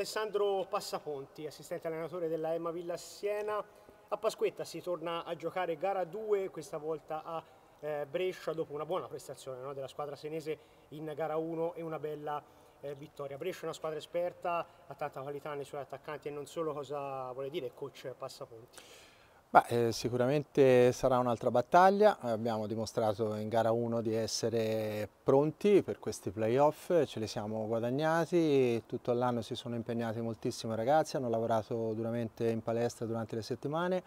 Alessandro Passaponti, assistente allenatore della Emma Villa Siena. A Pasquetta si torna a giocare gara 2, questa volta a eh, Brescia, dopo una buona prestazione no, della squadra senese in gara 1 e una bella eh, vittoria. Brescia è una squadra esperta, ha tanta qualità nei suoi attaccanti e non solo cosa vuole dire coach Passaponti. Beh, eh, sicuramente sarà un'altra battaglia, abbiamo dimostrato in gara 1 di essere pronti per questi playoff, ce li siamo guadagnati, tutto l'anno si sono impegnati moltissimo i ragazzi, hanno lavorato duramente in palestra durante le settimane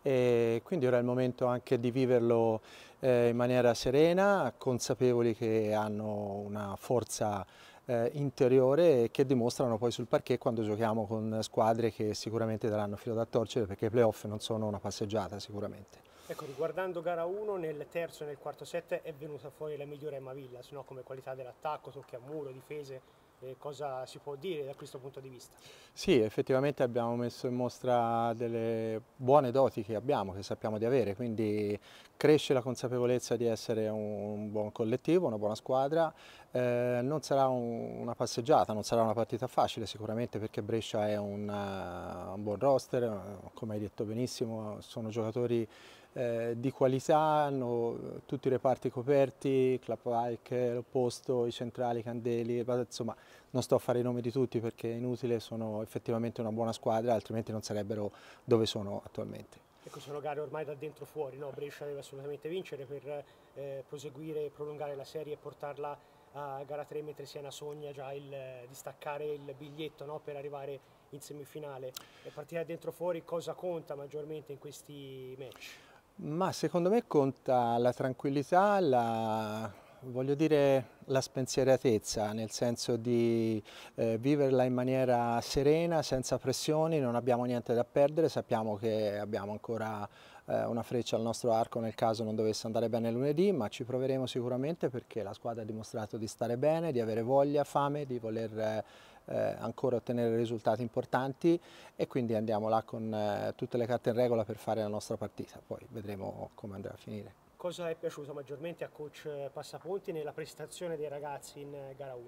e quindi ora è il momento anche di viverlo eh, in maniera serena, consapevoli che hanno una forza eh, interiore che dimostrano poi sul parquet quando giochiamo con squadre che sicuramente daranno filo da torcere perché i playoff non sono una passeggiata sicuramente. Ecco, riguardando gara 1, nel terzo e nel quarto set è venuta fuori la migliore Emma Villas, no? come qualità dell'attacco, tocchi a muro, difese, eh, cosa si può dire da questo punto di vista? Sì, effettivamente abbiamo messo in mostra delle buone doti che abbiamo, che sappiamo di avere, quindi cresce la consapevolezza di essere un buon collettivo, una buona squadra, eh, non sarà un, una passeggiata, non sarà una partita facile sicuramente perché Brescia è una, eh, un buon roster, eh, come hai detto benissimo, sono giocatori eh, di qualità, hanno tutti i reparti coperti, Club Clapike, l'opposto, i centrali, i Candeli, insomma non sto a fare i nomi di tutti perché è inutile, sono effettivamente una buona squadra, altrimenti non sarebbero dove sono attualmente. Ecco, sono gare ormai da dentro fuori, no? Brescia deve assolutamente vincere per eh, proseguire e prolungare la serie e portarla a gara 3 mentre Siena sogna già il, di staccare il biglietto no, per arrivare in semifinale. E partire dentro fuori cosa conta maggiormente in questi match? Ma secondo me conta la tranquillità, la, voglio dire la spensieratezza, nel senso di eh, viverla in maniera serena, senza pressioni, non abbiamo niente da perdere, sappiamo che abbiamo ancora eh, una freccia al nostro arco nel caso non dovesse andare bene lunedì, ma ci proveremo sicuramente perché la squadra ha dimostrato di stare bene, di avere voglia, fame, di voler eh, eh, ancora ottenere risultati importanti e quindi andiamo là con eh, tutte le carte in regola per fare la nostra partita, poi vedremo come andrà a finire. Cosa è piaciuto maggiormente a coach eh, Passaponti nella prestazione dei ragazzi in eh, gara 1?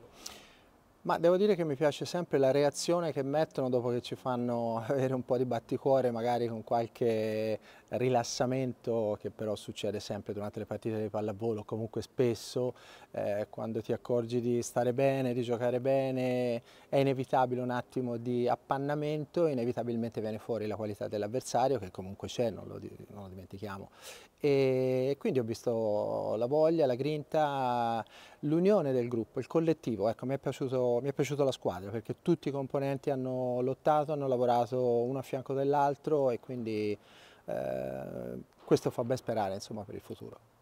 Ma devo dire che mi piace sempre la reazione che mettono dopo che ci fanno avere un po' di batticuore, magari con qualche rilassamento che però succede sempre durante le partite di pallavolo, comunque spesso eh, quando ti accorgi di stare bene, di giocare bene, è inevitabile un attimo di appannamento, inevitabilmente viene fuori la qualità dell'avversario che comunque c'è, non, non lo dimentichiamo. E quindi ho visto la voglia, la grinta, l'unione del gruppo, il collettivo, ecco mi è piaciuto mi è piaciuta la squadra perché tutti i componenti hanno lottato, hanno lavorato uno a fianco dell'altro e quindi eh, questo fa ben sperare insomma, per il futuro.